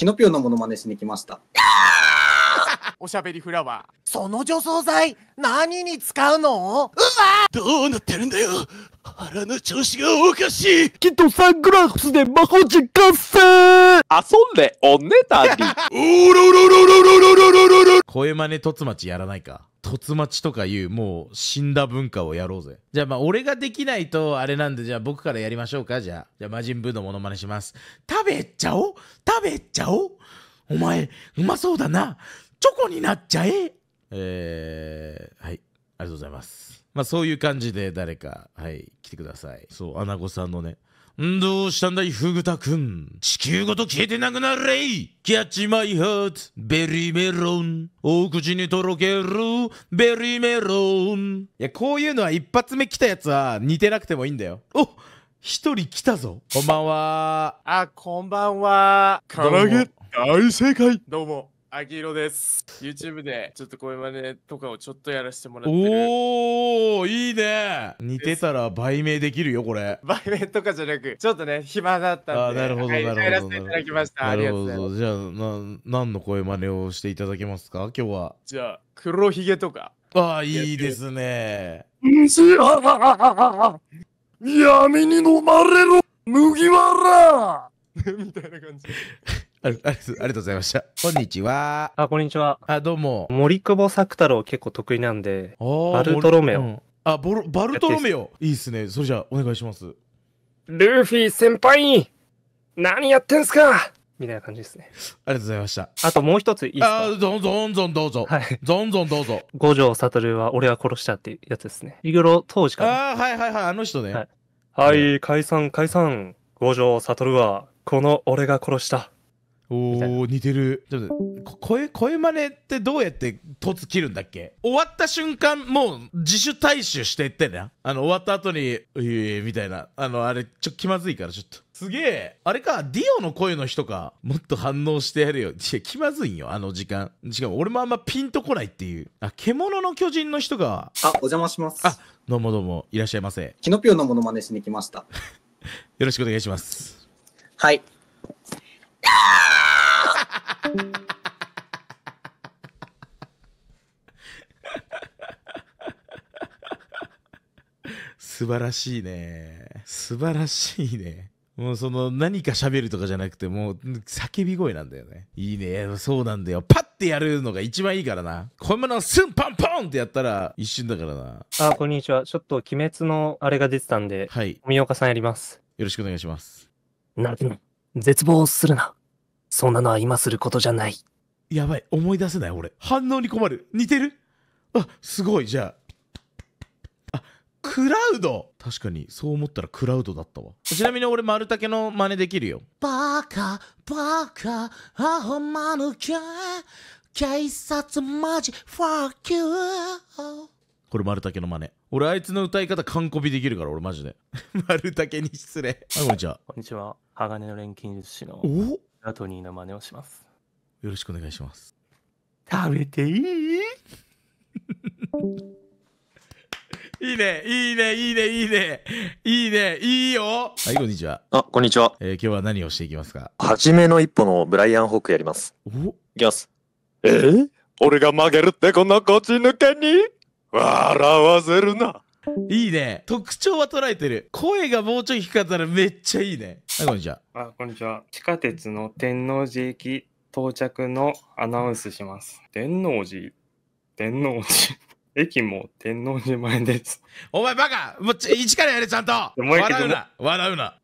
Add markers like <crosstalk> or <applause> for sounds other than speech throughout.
キノピオのモノマネしに来ました。<laughs> おしゃべりフラワー。その除草剤、何に使うのうわどうなってるんだよ腹の調子がおかしいきっとサングラスで魔法実感せ遊んでおねたり。<laughs> おろろろろろろろろろろ。声真似とつまちやらないか。凸待ちとかいうもう死んだ文化をやろうぜじゃあまあ俺ができないとあれなんでじゃあ僕からやりましょうかじゃあじゃあ魔人ブーのモノマネします食べちゃお食べちゃおお前うまそうだなチョコになっちゃええー、はいありがとうございますまあそういう感じで誰かはい来てくださいそうアナゴさんのねどうしたんだい、フグタ君。地球ごと消えてなくなれいキャッチマイハート、ベリーメロン。お口にとろける、ベリーメロン。いや、こういうのは一発目来たやつは似てなくてもいいんだよ。お一人来たぞ。こんばんは。あ、こんばんは。唐揚げ大正解。どうも。あきひろです。YouTube でちょっと声真似とかをちょっとやらせてもらってる。おおいいね似てたら売名できるよ、これ。売名とかじゃなく、ちょっとね、暇だったんで。あ、なるほど、なるほど。やらせていただきました。ありがとうございます。じゃあ、な何の声真似をしていただけますか、今日は。じゃあ、黒ひげとか。ああ、いいですね。闇に飲まれろ麦わら <laughs> みたいな感じ。ありがとうございました。こんにちは。あ、こんにちは。あ、どうも。森久保作太郎結構得意なんで、バルトロメオ。あボロ、バルトロメオ。いいっすね。それじゃあ、お願いします。ルーフィー先輩何やってんすかみたいな感じですね。ありがとうございました。あともう一ついいですかあ、どんどんどんどうぞ。はい。どんどんどうぞ。五条悟は俺は殺したっていうやつですね。イグロ当時から。ああ、はいはいはい、あの人ね。はい、はい、解散解散。五条悟はこの俺が殺した。おお似てるちょっと声声真似ってどうやって突切るんだっけ終わった瞬間もう自主退守していってなあの終わった後に「うえ」みたいなあのあれちょ気まずいからちょっと。すげえあれかディオの声の人かもっと反応してやるよいや気まずいんよあの時間しかも俺もあんまピンとこないっていうあ獣の巨人の人があお邪魔しますあどうもどうもいらっしゃいませキノピオのものまねしに来ました <laughs> よろしくお願いしますはい <laughs> 素晴らしいね。素晴らしいね。もうその何か喋るとかじゃなくてもう叫び声なんだよね。いいね。そうなんだよ。パッてやるのが一番いいからな。こんなのスンパンポンってやったら一瞬だからな。あ、こんにちは。ちょっと鬼滅のあれが出てたんで、はい。富岡さんやります。よろしくお願いします。な、絶望するな。そんなのは今することじゃない。やばい、思い出せない俺。反応に困る。似てるあ、すごい、じゃあ。あ、クラウド確かに、そう思ったらクラウドだったわ。ちなみに俺、丸竹の真似できるよ。バカ、バカ、アホマヌケ、警察マジ、ファッキュー。これ丸竹の真似。俺、あいつの歌い方、完コピできるから、俺、マジで。<laughs> 丸竹に失礼。<laughs> あ、こんにちは。こんにちは。鋼の錬金術師の。おラトニーの真似をします。よろしくお願いします。食べていいいいね、いいね、いいね、いいね、いいね、いいよ。はい、こんにちは。あ、こんにちは。えー、今日は何をしていきますか初めの一歩のブライアン・ホークやります。おいきます。えー、俺が曲げるってこのこち抜けに笑わせるな。いいね。特徴は捉えてる。声がもうちょい低かったらめっちゃいいね。はい、こんにちは。あ、こんにちは。地下鉄の天王寺駅到着のアナウンスします。天王寺、天王寺。<laughs> 駅も天王寺前です。お前バカもう一からやれ、ちゃんと笑うな笑うな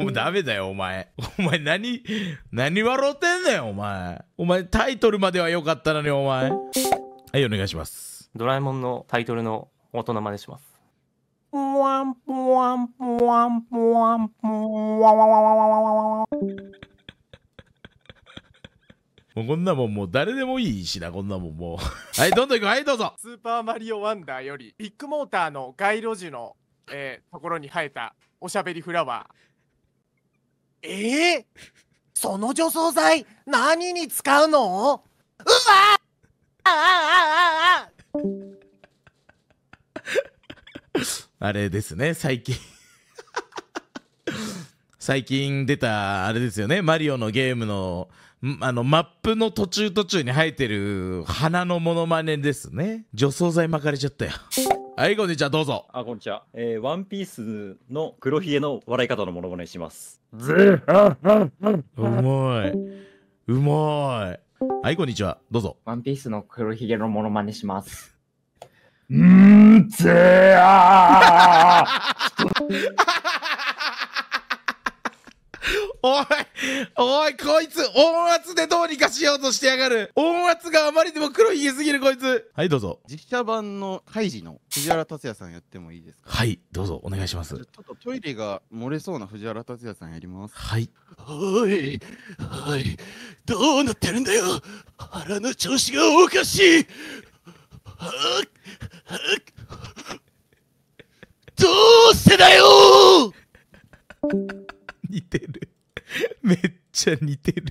もうダメだよ、お前。お前、何、何笑ってんねん、お前。お前、タイトルまでは良かったのに、お前。はい、お願いします。ドラえもんのタイトルの大人真似します。もうこんなもんもう誰でもいいしなこんなもんもう <laughs> はいどんどんいくはいどうぞスーパーマリオワンダーよりビッグモーターの街路樹の、えー、ところに生えたおしゃべりフラワーえー、その除草剤何に使うのうわあああああ <laughs> あれですね、最近 <laughs> 最近出た、あれですよね、マリオのゲームの、あの、マップの途中途中に生えてる花のモノマネですね。除草剤巻かれちゃったよ。<laughs> はい、こんにちは、どうぞ。あ、こんにちは。えー、ワンピースの黒ひげの笑い方のモノマネします。うまい。うまい。はい、こんにちは。どうぞ。ワンピースの黒ひげのモノマネします。んー、ぜ <laughs> ーおいおいこいつ音圧でどうにかしようとしてやがる音圧があまりにも黒ひげすぎるこいつはいどうぞ実写版のカイジの藤原竜也さんやってもいいですかはいどうぞお願いしますちょっとトイレが漏れそうな藤原竜也さんやりますはいおいおいどうなってるんだよ腹の調子がおかしいどうしてだよ <laughs> 似てる <laughs> めっちゃ似てる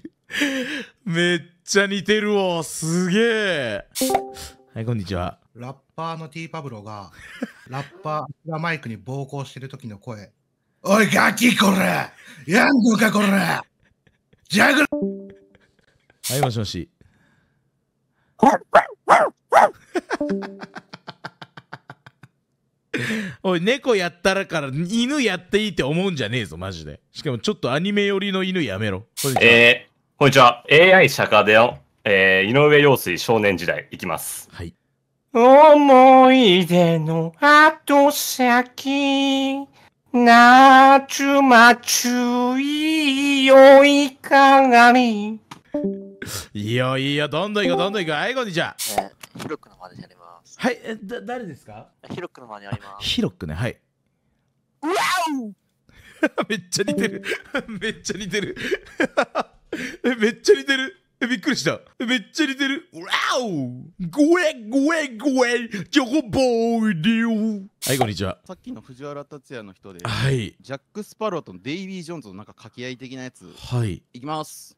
めっちゃ似てるわ。すげえ。はい、こんにちは。ラッパーの T パブロが、<laughs> ラッパーがマイクに暴行してる時の声。おい、ガキこれやんグかこれジャグラはい、もしもし。<laughs> <laughs> おい、猫やったらから犬やっていいって思うんじゃねえぞ、マジで。しかもちょっとアニメ寄りの犬やめろ。えー、こんにちは。AI 釈迦だよ。えー、井上陽水少年時代いきます。はい。思い出の後先、なちゅまちゅいよいかがみ。いいよいいよ、どんどんいこう、どんどんいこう。はい、こんにちは。えー、ブロックのまでじゃね。はい、え、だ、誰ですか。ヒロックの間にあります。ヒロックね、はい。うわお。めっちゃ似てる。めっちゃ似てる。え、めっちゃ似てる。びっくりした。めっちゃ似てる。うわお。ごえ、ごえ、ごえ、チョコボーイディオ。はい、こんにちは。さっきの藤原竜也の人で。はい。ジャックスパローとデイビージョーンズのなんか掛け合い的なやつ。はい。いきます。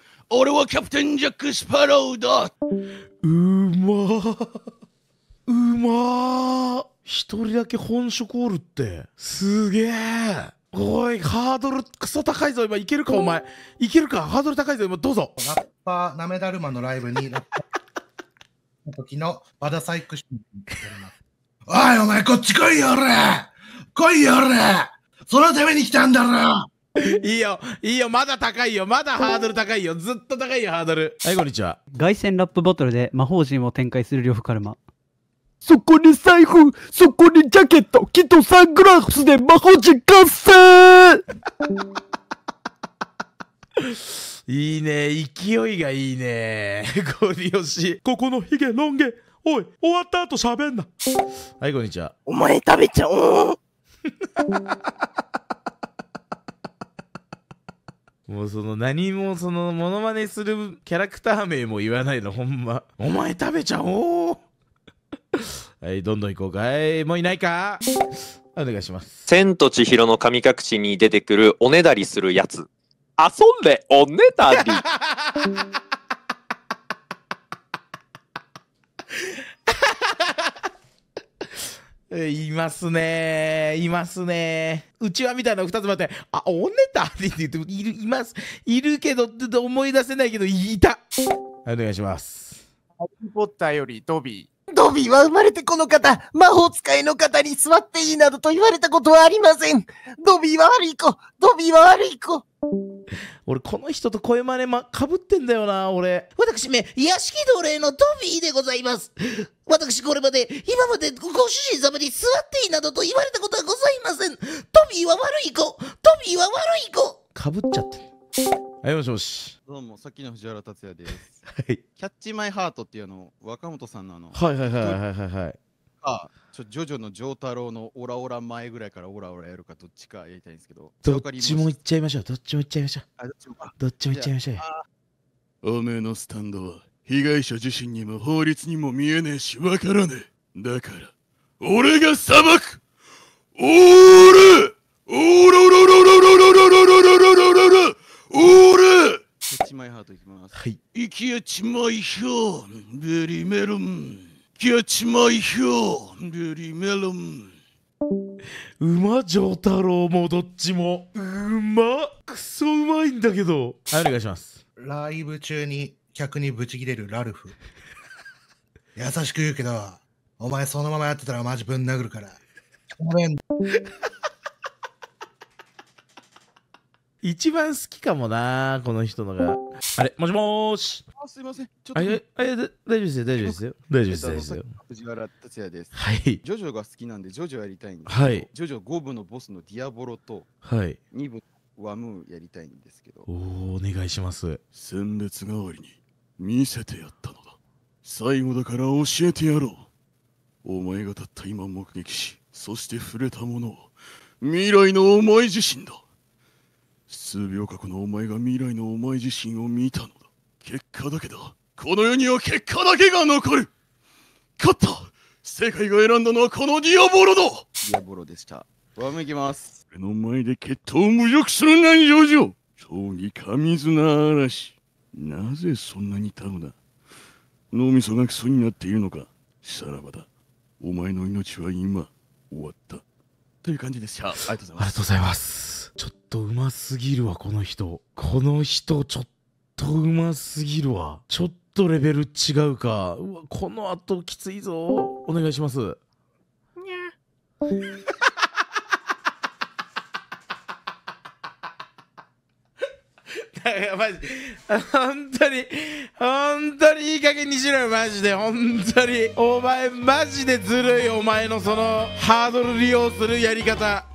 俺はキャプテンジャック・スパロウだうまうま一人だけ本職おるってすげえおいハードルクソ高いぞ今いけるかお前いけるかハードル高いぞ今どうぞラッパーなめだるまのライブにラッパーの時のバダサイクシンおいお前こっち来いよ俺来いよ俺そのために来たんだろ <laughs> いいよ、いいよ、まだ高いよ、まだハードル高いよ、ずっと高いよ、ハードル。はい、こんにちは。凱旋ラップバトルで魔法陣を展開する呂布カルマ。そこに財布、そこにジャケット、きっとサングラスで魔法陣合成いいね、勢いがいいね。ゴリ押し。ここのヒゲ、ロンゲ、おい、終わった後喋んな。はい、こんにちは。お前食べちゃおう。もうその何もそのモノマネするキャラクター名も言わないのほんまお前食べちゃおう <laughs> はいどんどん行こうかいもういないかお願いします千と千尋の神隠しに出てくるおねだりするやつ遊んでおねだり <laughs> いますねいますねうちわみたいなの2つもあって、あ、おねたって言って、いる、います。いるけど、思い出せないけど、いた。お願いします。ハリー・ポッターよりドビー。トビーは生まれてこの方、魔法使いの方に座っていいなどと言われたことはありません。ドビーは悪い子、ドビーは悪い子。俺この人と声真似まかぶってんだよな俺私め屋敷奴隷のトビーでございます私これまで今までご主人様に座っていいなどと言われたことはございませんトビーは悪い子トビーは悪い子かぶっちゃってはいもしもしどうも、さっきの藤原竜也です。<laughs> はい。キャッチマイハートっていうの、若本さんのあの、はいはいはいはいはいはい。あちょジョジョの丈太郎のオラオラ前ぐらいからオラオラやるかどっちかやりたいんですけど、どっちも行っちゃいましょう。どっちも行っちゃいましょう。あどっちもかどっちも行っちゃいましょうおめえのスタンドは被害者自身にも法律にも見えねえしわからねえ。だから、俺が裁くおーおーおおおおちまいハートいきます。はい。いきやちまいひょう、ベリメロン。いきやちまいひょう、ベリメロン。馬丈太郎もどっちもうまくそうまいんだけどはいお願いしますライブ中に客にブチギレるラルフ優しく言うけどお前そのままやってたらマジぶん殴るから一番好きかもなこの人のがあれ、もしもーし。あすいません。ちょっと。あいや大丈夫ですよ、大丈夫ですよ。大丈夫です、よ。藤原竜也です。はい。ジョジョが好きなんで、ジョジョやりたいんですはい。ジョジョ五部のボスのディアボロと、はい。二部ワムーやりたいんですけど。おお、お願いします。戦列代わりに見せてやったのだ最後だから教えてやろうお前がたった今目撃しそして触れたものを未来のお前自身だ数秒過のお前が未来のお前自身を見たのだ結果だけだこの世には結果だけが残る勝った世界が選んだのはこのディアボロだディアボロでした上向きます目の前で決闘を無力するなョジョ将棋神綱嵐なぜそんなにタフだ脳みそがクソになっているのかさらばだお前の命は今終わったという感じでしたありがとうございますありがとうございますちょっとうますぎるわこの人この人ちょっとうますぎるわちょっとレベル違うかうわこのあときついぞお願いしますにゃマジ本当に本当にいい加減にしろよマジで本当にお前マジでずるいお前のそのハードル利用するやり方